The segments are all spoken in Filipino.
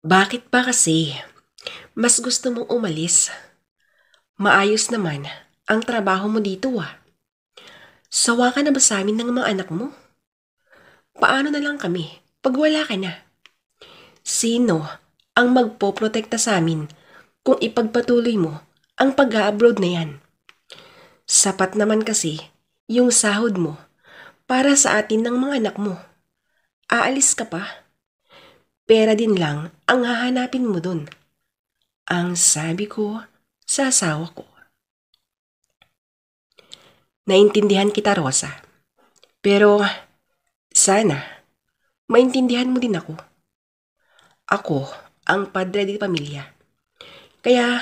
Bakit ba kasi mas gusto mong umalis? Maayos naman ang trabaho mo dito ah. Sawa ka na ba sa amin ng mga anak mo? Paano na lang kami pag wala ka na? Sino ang magpoprotekta sa amin kung ipagpatuloy mo ang pag-a-abroad na yan? Sapat naman kasi yung sahod mo para sa atin ng mga anak mo. Aalis ka pa? Pera din lang ang hahanapin mo dun. Ang sabi ko sa asawa ko. Naintindihan kita, Rosa. Pero sana maintindihan mo din ako. Ako ang padre di pamilya. Kaya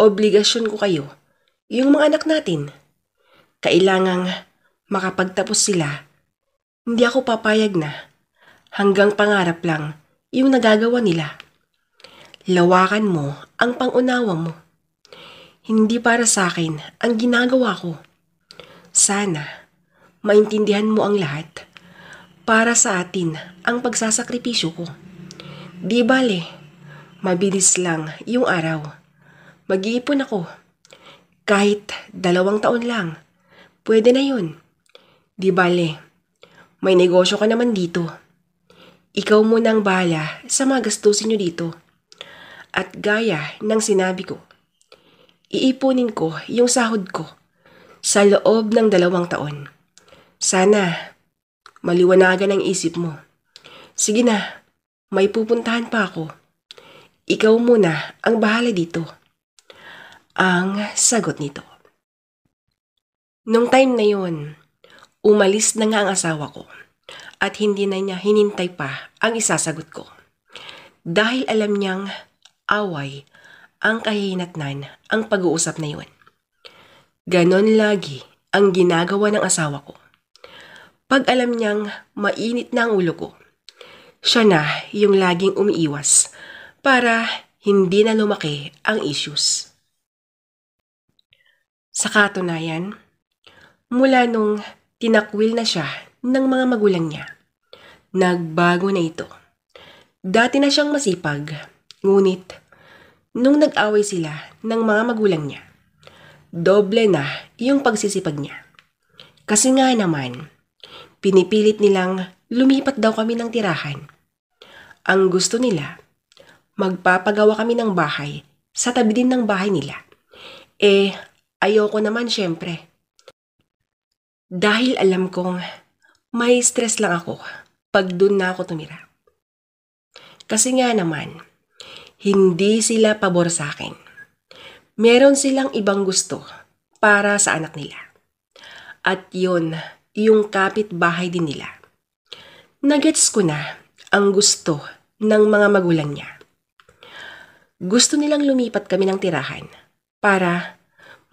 obligasyon ko kayo, yung mga anak natin. Kailangang makapagtapos sila. Hindi ako papayag na hanggang pangarap lang yung nagagawa nila. Lawakan mo ang pangunawa mo. Hindi para sa akin ang ginagawa ko. Sana maintindihan mo ang lahat. Para sa atin ang pagsasakripisyo ko. Di bale, mabilis lang yung araw. Mag-iipon ako. Kahit dalawang taon lang, pwede na yun. Di bale, may negosyo ka naman dito ikaw muna ang bahala sa mga gastusin nyo dito. At gaya ng sinabi ko, iipunin ko yung sahod ko sa loob ng dalawang taon. Sana maliwanagan ang isip mo. Sige na, may pupuntahan pa ako. Ikaw muna ang bahala dito. Ang sagot nito. Nung time na yon, umalis na nga ang asawa ko at hindi na niya hinintay pa ang isasagot ko. Dahil alam niyang away ang kahihinatnan ang pag-uusap na iyon. Ganon lagi ang ginagawa ng asawa ko. Pag alam niyang mainit na ang ulo ko, siya na yung laging umiiwas para hindi na lumaki ang issues. Sa katunayan, mula nung tinakwil na siya ng mga magulang niya. Nagbago na ito. Dati na siyang masipag, ngunit nung nag-away sila ng mga magulang niya, doble na yung pagsisipag niya. Kasi nga naman, pinipilit nilang lumipat daw kami ng tirahan. Ang gusto nila, magpapagawa kami ng bahay sa tabi din ng bahay nila. Eh, ayoko naman syempre. Dahil alam kong may stress lang ako pag doon na ako tumira. Kasi nga naman, hindi sila pabor sa akin. Meron silang ibang gusto para sa anak nila. At yun, yung kapitbahay din nila. Nagets ko na ang gusto ng mga magulang niya. Gusto nilang lumipat kami ng tirahan para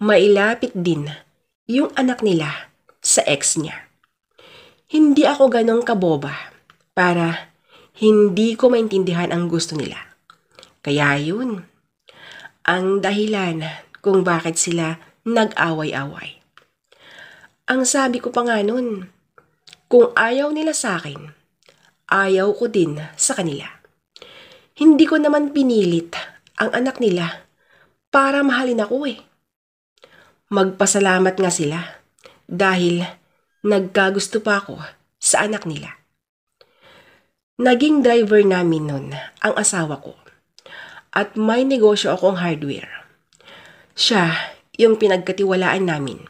mailapit din yung anak nila sa ex niya hindi ako ganong kaboba para hindi ko maintindihan ang gusto nila. Kaya yun, ang dahilan kung bakit sila nag-away-away. Ang sabi ko pa nga nun, kung ayaw nila sa akin, ayaw ko din sa kanila. Hindi ko naman pinilit ang anak nila para mahalin ako eh. Magpasalamat nga sila dahil Nagkagusto pa ako sa anak nila. Naging driver namin nun ang asawa ko at may negosyo akong hardware. Siya yung pinagkatiwalaan namin.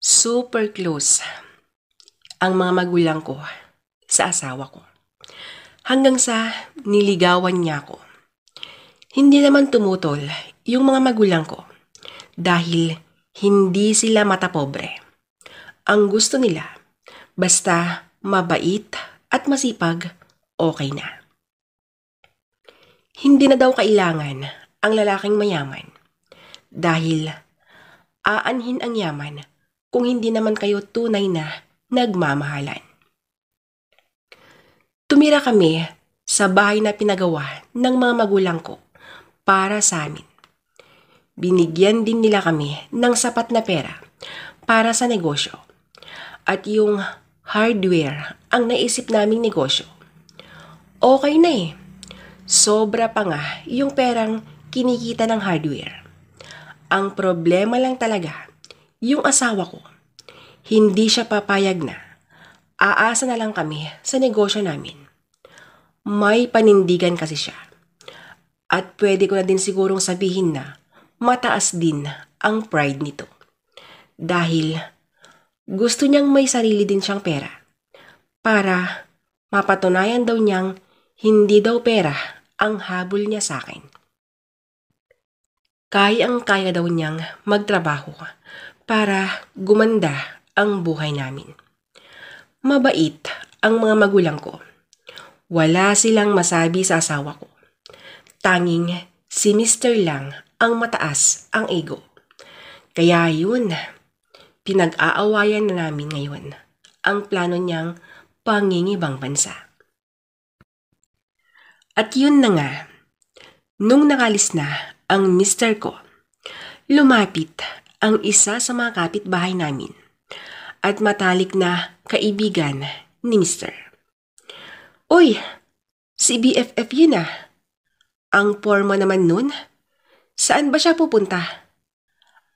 Super close ang mga magulang ko sa asawa ko. Hanggang sa niligawan niya ako. Hindi naman tumutol yung mga magulang ko dahil hindi sila matapobre. Ang gusto nila, basta mabait at masipag, okay na. Hindi na daw kailangan ang lalaking mayaman dahil aanhin ang yaman kung hindi naman kayo tunay na nagmamahalan. Tumira kami sa bahay na pinagawa ng mga magulang ko para sa amin. Binigyan din nila kami ng sapat na pera para sa negosyo at yung hardware ang naisip naming negosyo. Okay na eh. Sobra pa nga yung perang kinikita ng hardware. Ang problema lang talaga, yung asawa ko, hindi siya papayag na. Aasa na lang kami sa negosyo namin. May panindigan kasi siya. At pwede ko na din sigurong sabihin na mataas din ang pride nito. Dahil gusto niyang may sarili din siyang pera. Para mapatunayan daw niyang hindi daw pera ang habol niya sa akin. Kaya Kayang kaya daw niyang magtrabaho para gumanda ang buhay namin. Mabait ang mga magulang ko. Wala silang masabi sa asawa ko. Tanging si Mr. lang ang mataas ang ego. Kaya yun, pinag-aawayan na namin ngayon ang plano niyang pangingibang bansa. At yun na nga, nung nakalis na ang mister ko, lumapit ang isa sa mga kapitbahay namin at matalik na kaibigan ni mister. Uy, si BFF yun ah. Ang porma naman nun, saan ba siya pupunta?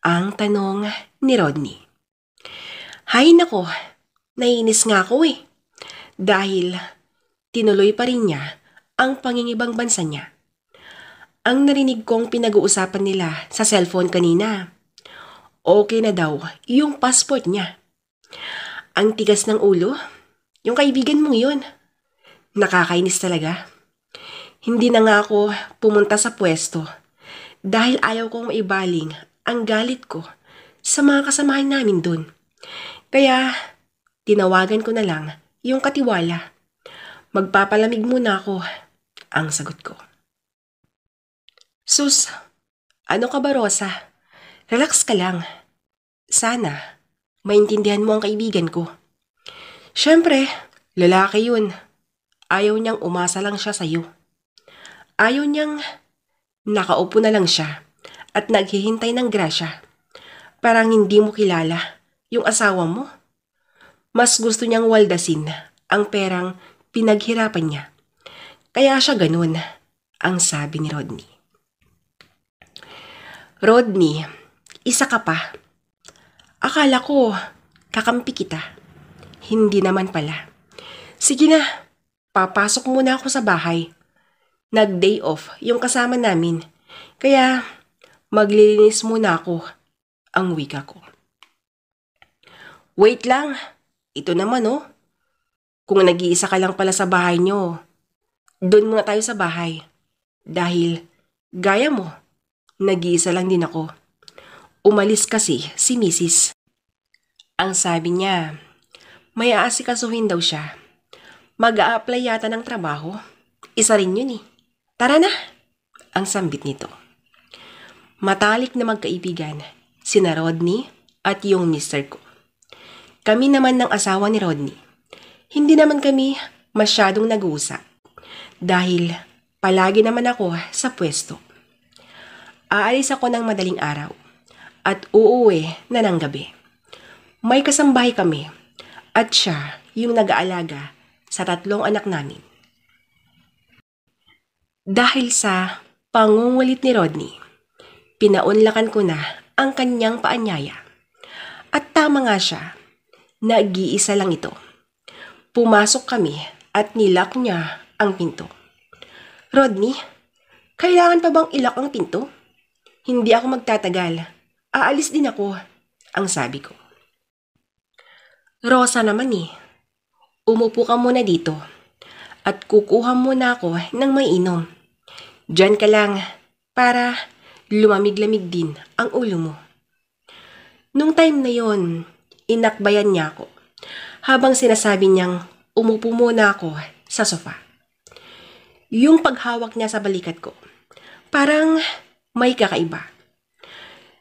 Ang tanong ni Rodney. Hay nako, naiinis nga ako eh. Dahil tinuloy pa rin niya ang pangingibang bansa niya. Ang narinig kong pinag-uusapan nila sa cellphone kanina. Okay na daw yung passport niya. Ang tigas ng ulo, yung kaibigan mong yon. Nakakainis talaga. Hindi na nga ako pumunta sa pwesto dahil ayaw kong maibaling ang galit ko sa mga kasamahan namin doon. Kaya, tinawagan ko na lang yung katiwala. Magpapalamig muna ako, ang sagot ko. Sus, ano ka ba, Rosa? Relax ka lang. Sana, maintindihan mo ang kaibigan ko. Siyempre, lalaki yun. Ayaw niyang umasa lang siya sa'yo. Ayaw niyang nakaupo na lang siya at naghihintay ng grasya. Parang hindi mo kilala yung asawa mo. Mas gusto niyang waldasin ang perang pinaghirapan niya. Kaya siya ganun, ang sabi ni Rodney. Rodney, isa ka pa. Akala ko, kakampi kita. Hindi naman pala. Sige na, papasok muna ako sa bahay. Nag-day off yung kasama namin. Kaya, maglilinis muna ako ang wika ko. Wait lang. Ito naman, oh. Kung nag-iisa ka lang pala sa bahay nyo, doon muna tayo sa bahay. Dahil, gaya mo, nag-iisa lang din ako. Umalis kasi si Mrs. Ang sabi niya, may aasikasuhin daw siya. Mag-a-apply yata ng trabaho. Isa rin yun eh. Tara na! Ang sambit nito. Matalik na magkaibigan, sina Rodney at yung mister ko. Kami naman ng asawa ni Rodney. Hindi naman kami masyadong nag-uusap dahil palagi naman ako sa pwesto. Aalis ako ng madaling araw at uuwi na ng gabi. May kasambahay kami at siya yung nag-aalaga sa tatlong anak namin. Dahil sa pangungulit ni Rodney, pinaunlakan ko na ang kanyang paanyaya. At tama nga siya Nag-iisa lang ito. Pumasok kami at nilak niya ang pinto. Rodney, kailangan pa bang ilak ang pinto? Hindi ako magtatagal. Aalis din ako, ang sabi ko. Rosa naman eh. Umupo ka muna dito at kukuha muna ako ng mainom. Diyan ka lang para lumamig-lamig din ang ulo mo. Nung time na yon, inakbayan niya ako habang sinasabi niyang umupo muna ako sa sofa. Yung paghawak niya sa balikat ko, parang may kakaiba.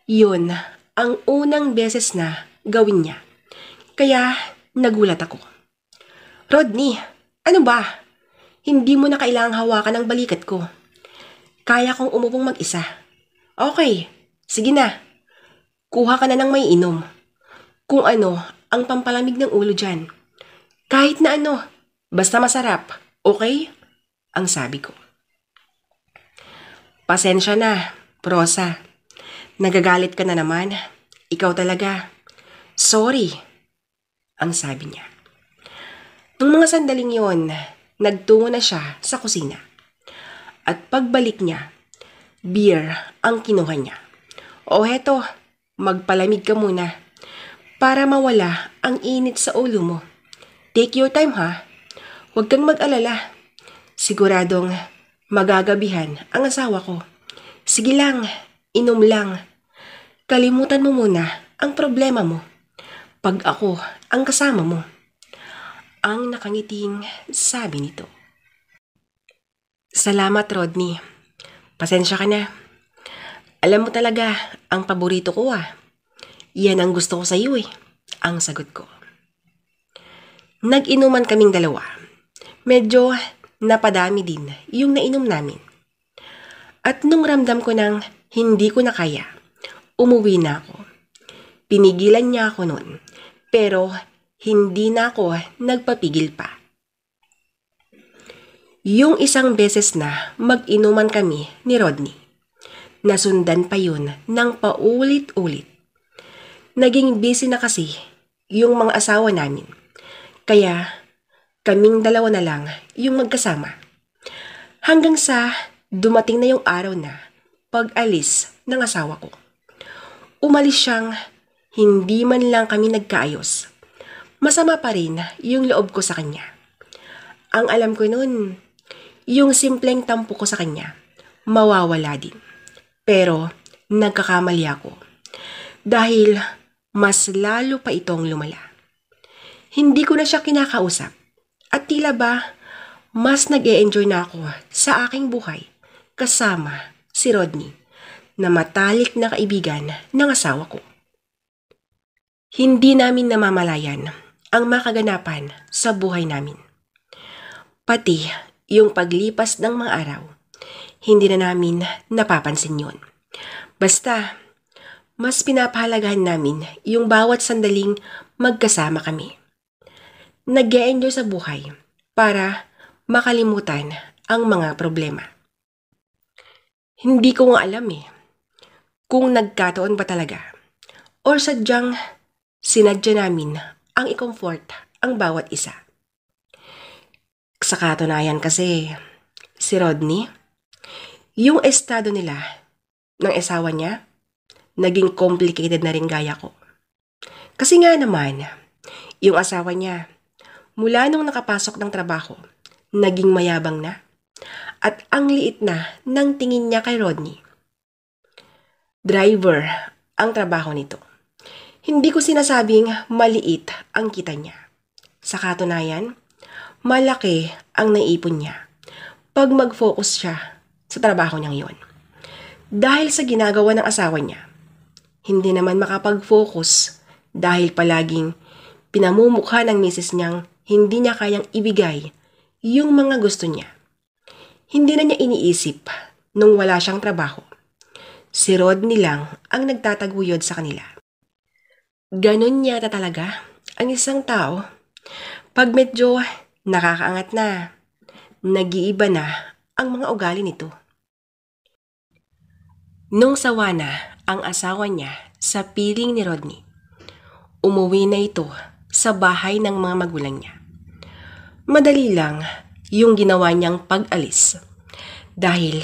Yun, ang unang beses na gawin niya. Kaya nagulat ako. Rodney, ano ba? Hindi mo na kailangang hawakan ang balikat ko. Kaya kong umupong mag-isa. Okay, sige na. Kuha ka na ng may inom kung ano ang pampalamig ng ulo dyan. Kahit na ano, basta masarap, okay? Ang sabi ko. Pasensya na, prosa. Nagagalit ka na naman. Ikaw talaga. Sorry, ang sabi niya. Nung mga sandaling yon, nagtungo na siya sa kusina. At pagbalik niya, beer ang kinuha niya. O heto, magpalamig ka muna para mawala ang init sa ulo mo. Take your time ha. Huwag kang mag-alala. Siguradong magagabihan ang asawa ko. Sige lang, inom lang. Kalimutan mo muna ang problema mo. Pag ako ang kasama mo. Ang nakangiting sabi nito. Salamat, Rodney. Pasensya ka na. Alam mo talaga, ang paborito ko ah. Yan ang gusto ko sa iyo eh, ang sagot ko. Nag-inuman kaming dalawa. Medyo napadami din yung nainom namin. At nung ramdam ko nang hindi ko na kaya, umuwi na ako. Pinigilan niya ako noon, pero hindi na ako nagpapigil pa. Yung isang beses na mag-inuman kami ni Rodney, nasundan pa yun ng paulit-ulit. Naging busy na kasi yung mga asawa namin. Kaya kaming dalawa na lang yung magkasama. Hanggang sa dumating na yung araw na pag-alis ng asawa ko. Umalis siyang hindi man lang kami nagkaayos. Masama pa rin yung loob ko sa kanya. Ang alam ko noon, yung simpleng tampo ko sa kanya, mawawala din. Pero nagkakamali ako. Dahil mas lalo pa itong lumala. Hindi ko na siya kinakausap at tila ba mas nag -e enjoy na ako sa aking buhay kasama si Rodney na matalik na kaibigan ng asawa ko. Hindi namin namamalayan ang makaganapan sa buhay namin. Pati yung paglipas ng mga araw, hindi na namin napapansin yon. Basta mas pinapahalagahan namin yung bawat sandaling magkasama kami. nag enjoy sa buhay para makalimutan ang mga problema. Hindi ko nga alam eh kung nagkataon ba talaga o sadyang sinadya namin ang i-comfort ang bawat isa. Sa katunayan kasi, si Rodney, yung estado nila ng esawa niya naging complicated na rin gaya ko. Kasi nga naman, yung asawa niya, mula nung nakapasok ng trabaho, naging mayabang na. At ang liit na ng tingin niya kay Rodney. Driver ang trabaho nito. Hindi ko sinasabing maliit ang kita niya. Sa katunayan, malaki ang naipon niya pag mag-focus siya sa trabaho niyang yon. Dahil sa ginagawa ng asawa niya, hindi naman makapag-focus dahil palaging pinamumukha ng misis niyang hindi niya kayang ibigay yung mga gusto niya. Hindi na niya iniisip nung wala siyang trabaho. Si Rodney lang ang nagtataguyod sa kanila. Ganon yata talaga ang isang tao. Pag medyo nakakaangat na, nag-iiba na ang mga ugali nito. Nung sawa na ang asawa niya sa piling ni Rodney. Umuwi na ito sa bahay ng mga magulang niya. Madali lang yung ginawa niyang pag-alis dahil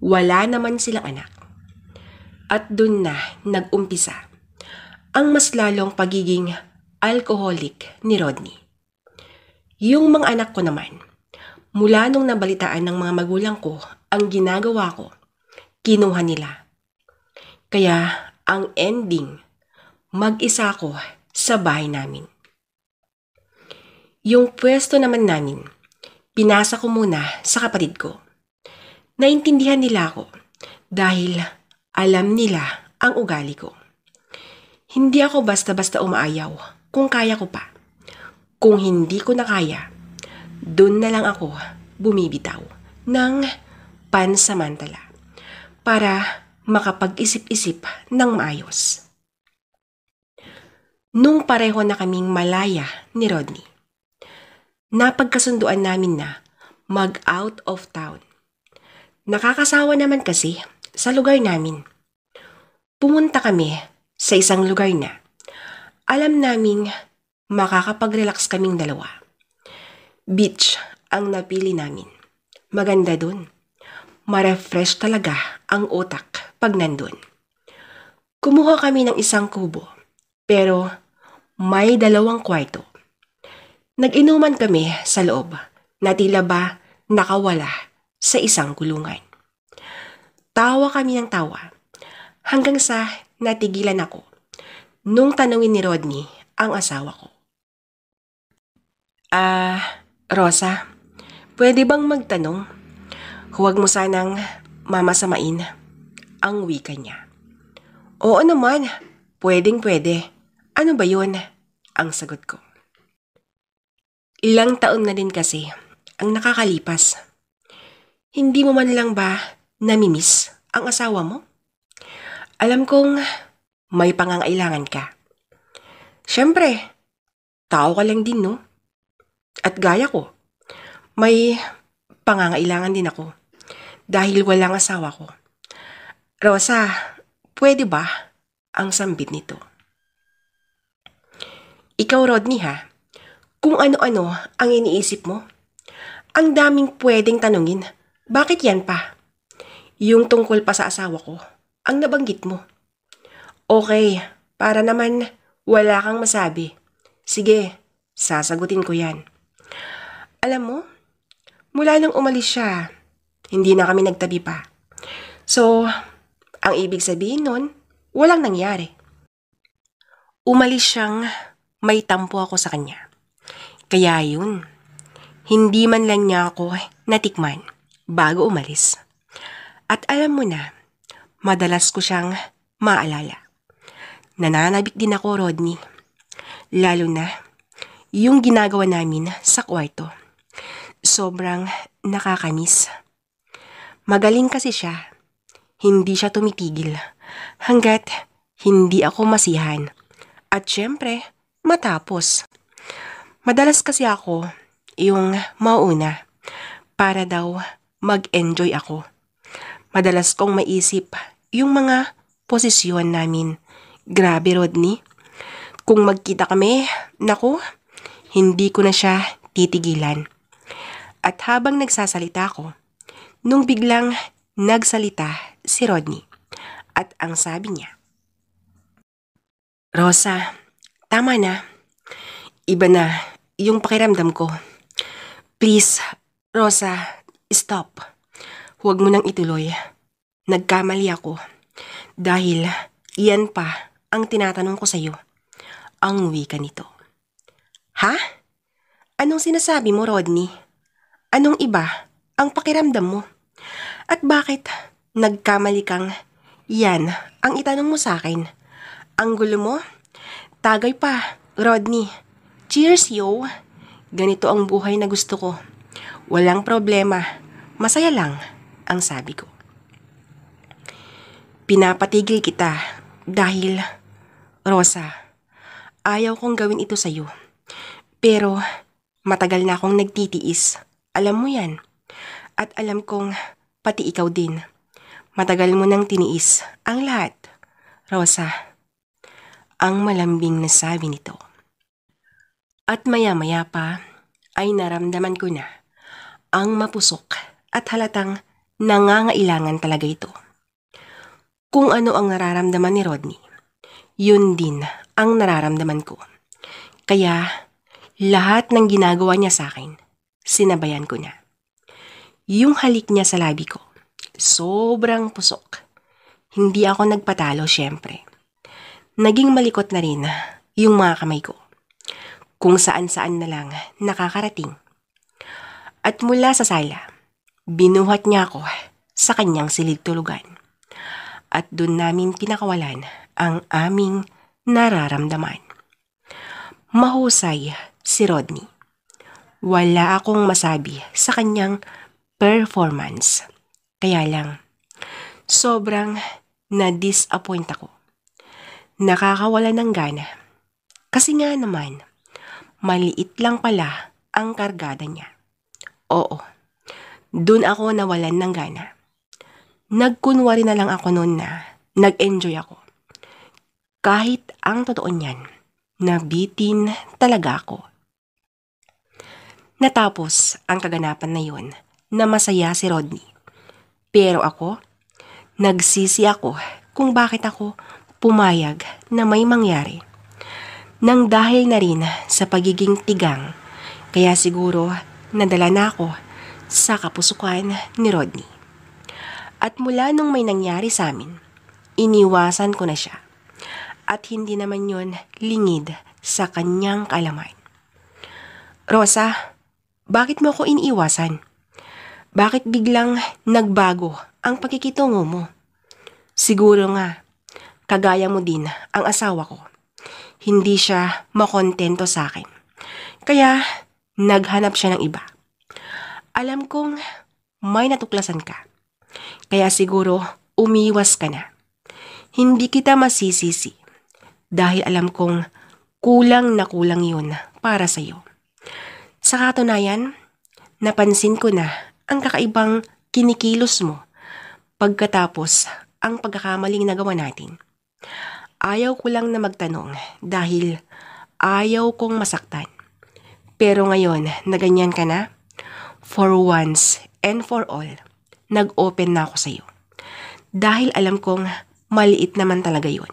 wala naman silang anak. At dun na nag-umpisa ang mas lalong pagiging alcoholic ni Rodney. Yung mga anak ko naman, mula nung nabalitaan ng mga magulang ko ang ginagawa ko, kinuha nila kaya ang ending, mag-isa ako sa bahay namin. Yung pwesto naman namin, pinasa ko muna sa kapatid ko. Naintindihan nila ako dahil alam nila ang ugali ko. Hindi ako basta-basta umaayaw kung kaya ko pa. Kung hindi ko na kaya, doon na lang ako bumibitaw ng pansamantala para makapag-isip-isip ng maayos. Nung pareho na kaming malaya ni Rodney, napagkasunduan namin na mag-out of town. Nakakasawa naman kasi sa lugar namin. Pumunta kami sa isang lugar na alam naming makakapag-relax kaming dalawa. Beach ang napili namin. Maganda doon ma-refresh talaga ang utak pag nandun. Kumuha kami ng isang kubo, pero may dalawang kwarto. Nag-inuman kami sa loob na tila ba nakawala sa isang gulungan. Tawa kami ng tawa hanggang sa natigilan ako nung tanawin ni Rodney ang asawa ko. Ah, uh, Rosa, pwede bang magtanong Huwag mo sanang mamasamain ang wika niya. Oo naman, pwedeng pwede. Ano ba yun? Ang sagot ko. Ilang taon na din kasi ang nakakalipas. Hindi mo man lang ba namimiss ang asawa mo? Alam kong may pangangailangan ka. Siyempre, tao ka lang din, no? At gaya ko, may pangangailangan din ako dahil walang asawa ko. Rosa, pwede ba? Ang sambit nito. Ikaw, Rodney, ha? Kung ano-ano ang iniisip mo? Ang daming pwedeng tanungin. Bakit yan pa? Yung tungkol pa sa asawa ko, ang nabanggit mo. Okay, para naman wala kang masabi. Sige, sasagutin ko yan. Alam mo, mula nang umalis siya, hindi na kami nagtabi pa. So, ang ibig sabihin nun, walang nangyari. Umalis siyang may tampo ako sa kanya. Kaya yun, hindi man lang niya ako natikman bago umalis. At alam mo na, madalas ko siyang maalala. Nananabik din ako, Rodney. Lalo na, yung ginagawa namin sa kwarto. Sobrang nakakamiss. Magaling kasi siya. Hindi siya tumitigil. Hanggat hindi ako masihan. At syempre, matapos. Madalas kasi ako yung mauna para daw mag-enjoy ako. Madalas kong maisip yung mga posisyon namin. Grabe, Rodney. Kung magkita kami, naku, hindi ko na siya titigilan. At habang nagsasalita ako, nung biglang nagsalita si Rodney at ang sabi niya, Rosa, tama na. Iba na yung pakiramdam ko. Please, Rosa, stop. Huwag mo nang ituloy. Nagkamali ako. Dahil iyan pa ang tinatanong ko sa'yo. Ang wika nito. Ha? Anong sinasabi mo, Rodney? Anong iba ang pakiramdam mo? At bakit nagkamali kang yan ang itanong mo sa akin? Ang gulo mo? Tagay pa, Rodney. Cheers, yo! Ganito ang buhay na gusto ko. Walang problema. Masaya lang, ang sabi ko. Pinapatigil kita dahil, Rosa, ayaw kong gawin ito sa'yo. Pero, matagal na akong nagtitiis. Alam mo yan at alam kong pati ikaw din. Matagal mo nang tiniis ang lahat. Rosa, ang malambing na sabi nito. At maya-maya pa ay naramdaman ko na ang mapusok at halatang nangangailangan talaga ito. Kung ano ang nararamdaman ni Rodney, yun din ang nararamdaman ko. Kaya lahat ng ginagawa niya sa akin, sinabayan ko na. Yung halik niya sa labi ko. Sobrang pusok. Hindi ako nagpatalo, syempre. Naging malikot na rin yung mga kamay ko. Kung saan-saan na lang nakakarating. At mula sa sala, binuhat niya ako sa kanyang silid tulugan. At doon namin pinakawalan ang aming nararamdaman. Mahusay si Rodney. Wala akong masabi sa kanyang performance. Kaya lang, sobrang na-disappoint ako. Nakakawala ng gana. Kasi nga naman, maliit lang pala ang kargada niya. Oo, dun ako nawalan ng gana. Nagkunwari na lang ako noon na nag-enjoy ako. Kahit ang totoo niyan, nabitin talaga ako. Natapos ang kaganapan na yun na masaya si Rodney. Pero ako, nagsisi ako kung bakit ako pumayag na may mangyari. Nang dahil na rin sa pagiging tigang, kaya siguro nadala na ako sa kapusukan ni Rodney. At mula nung may nangyari sa amin, iniwasan ko na siya. At hindi naman yon lingid sa kanyang kalaman. Rosa, bakit mo ako iniiwasan? Bakit biglang nagbago ang pagkikitungo mo? Siguro nga, kagaya mo din ang asawa ko. Hindi siya makontento sa akin. Kaya, naghanap siya ng iba. Alam kong may natuklasan ka. Kaya siguro, umiwas ka na. Hindi kita masisisi. Dahil alam kong kulang na kulang yun para sa'yo. Sa katunayan, napansin ko na ang kakaibang kinikilos mo. Pagkatapos, ang pagkakamaling nagawa natin. Ayaw ko lang na magtanong dahil ayaw kong masaktan. Pero ngayon, na ganyan ka na, for once and for all, nag-open na ako sa iyo. Dahil alam kong maliit naman talaga yon.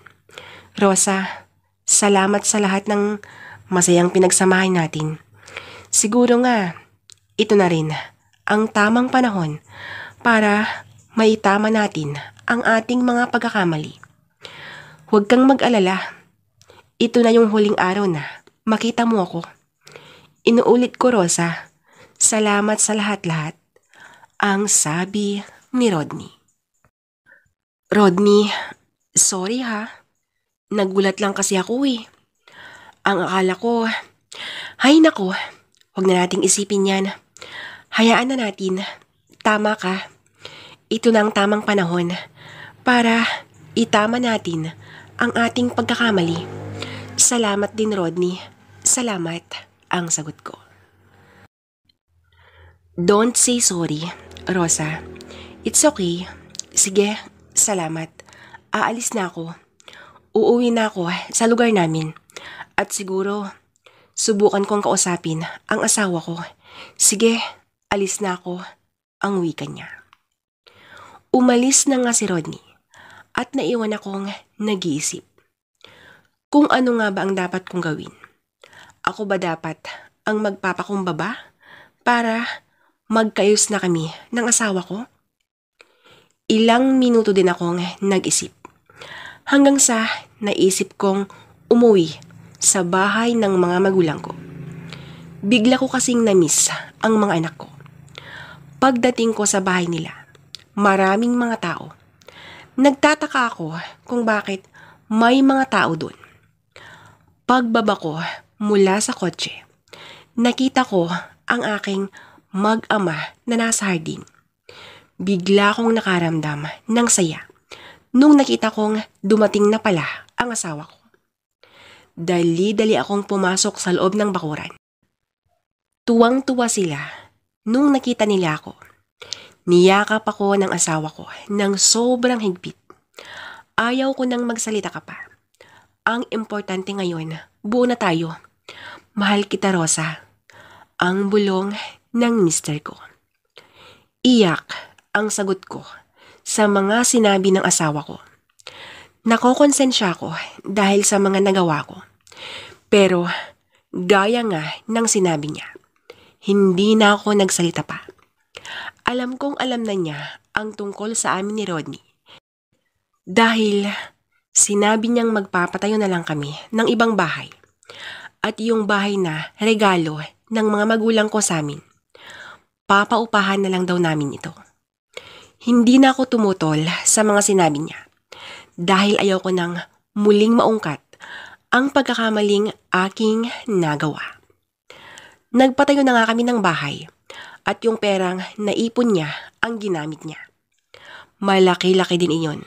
Rosa, salamat sa lahat ng masayang pinagsamahan natin. Siguro nga, ito na rin ang tamang panahon para maitama natin ang ating mga pagkakamali. Huwag kang mag-alala. Ito na yung huling araw na makita mo ako. Inuulit ko, Rosa. Salamat sa lahat-lahat. Ang sabi ni Rodney. Rodney, sorry ha. Nagulat lang kasi ako eh. Ang akala ko, hay nako, huwag na nating isipin yan. Hayaan na natin. Tama ka. Ito na ang tamang panahon para itama natin ang ating pagkakamali. Salamat din, Rodney. Salamat ang sagot ko. Don't say sorry, Rosa. It's okay. Sige, salamat. Aalis na ako. Uuwi na ako sa lugar namin. At siguro, subukan kong kausapin ang asawa ko. Sige, Alis na ako, ang wika niya. Umalis na nga si Rodney at naiwan akong nag-iisip. Kung ano nga ba ang dapat kong gawin? Ako ba dapat ang magpapakumbaba para magkayos na kami ng asawa ko? Ilang minuto din akong nag-isip. Hanggang sa naisip kong umuwi sa bahay ng mga magulang ko. Bigla ko kasing namiss ang mga anak ko. Pagdating ko sa bahay nila, maraming mga tao. Nagtataka ako kung bakit may mga tao doon. Pagbaba ko mula sa kotse, nakita ko ang aking mag-ama na nasa hardin. Bigla kong nakaramdam ng saya nung nakita kong dumating na pala ang asawa ko. Dali-dali akong pumasok sa loob ng bakuran. Tuwang-tuwa sila Nung nakita nila ako, niyakap ako ng asawa ko ng sobrang higpit. Ayaw ko nang magsalita ka pa. Ang importante ngayon, buo na tayo. Mahal kita, Rosa. Ang bulong ng mister ko. Iyak ang sagot ko sa mga sinabi ng asawa ko. Nakokonsensya ko dahil sa mga nagawa ko. Pero gaya nga ng sinabi niya. Hindi na ako nagsalita pa. Alam kong alam na niya ang tungkol sa amin ni Rodney. Dahil sinabi niyang magpapatayo na lang kami ng ibang bahay. At yung bahay na regalo ng mga magulang ko sa amin. Papaupahan na lang daw namin ito. Hindi na ako tumutol sa mga sinabi niya. Dahil ayaw ko nang muling maungkat ang pagkakamaling aking nagawa. Nagpatayo na nga kami ng bahay at yung perang naipon niya ang ginamit niya. Malaki-laki din iyon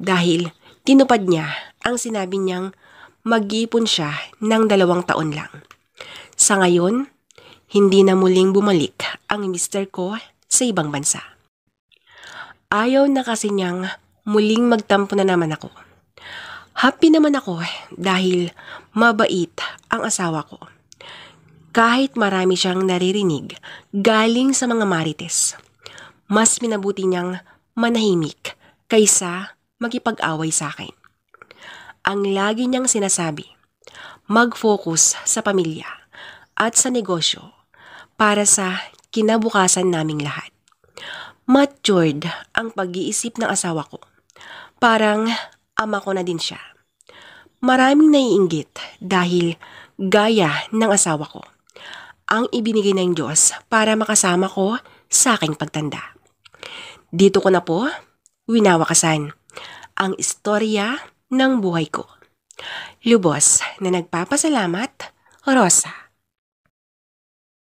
dahil tinupad niya ang sinabi niyang mag-iipon siya ng dalawang taon lang. Sa ngayon, hindi na muling bumalik ang mister ko sa ibang bansa. Ayaw na kasi niyang muling magtampo na naman ako. Happy naman ako dahil mabait ang asawa ko kahit marami siyang naririnig galing sa mga marites. Mas minabuti niyang manahimik kaysa magipag-away sa akin. Ang lagi niyang sinasabi, mag-focus sa pamilya at sa negosyo para sa kinabukasan naming lahat. Matured ang pag-iisip ng asawa ko. Parang ama ko na din siya. Maraming naiinggit dahil gaya ng asawa ko ang ibinigay ng Diyos para makasama ko sa aking pagtanda. Dito ko na po winawakasan ang istorya ng buhay ko. Lubos na nagpapasalamat, Rosa.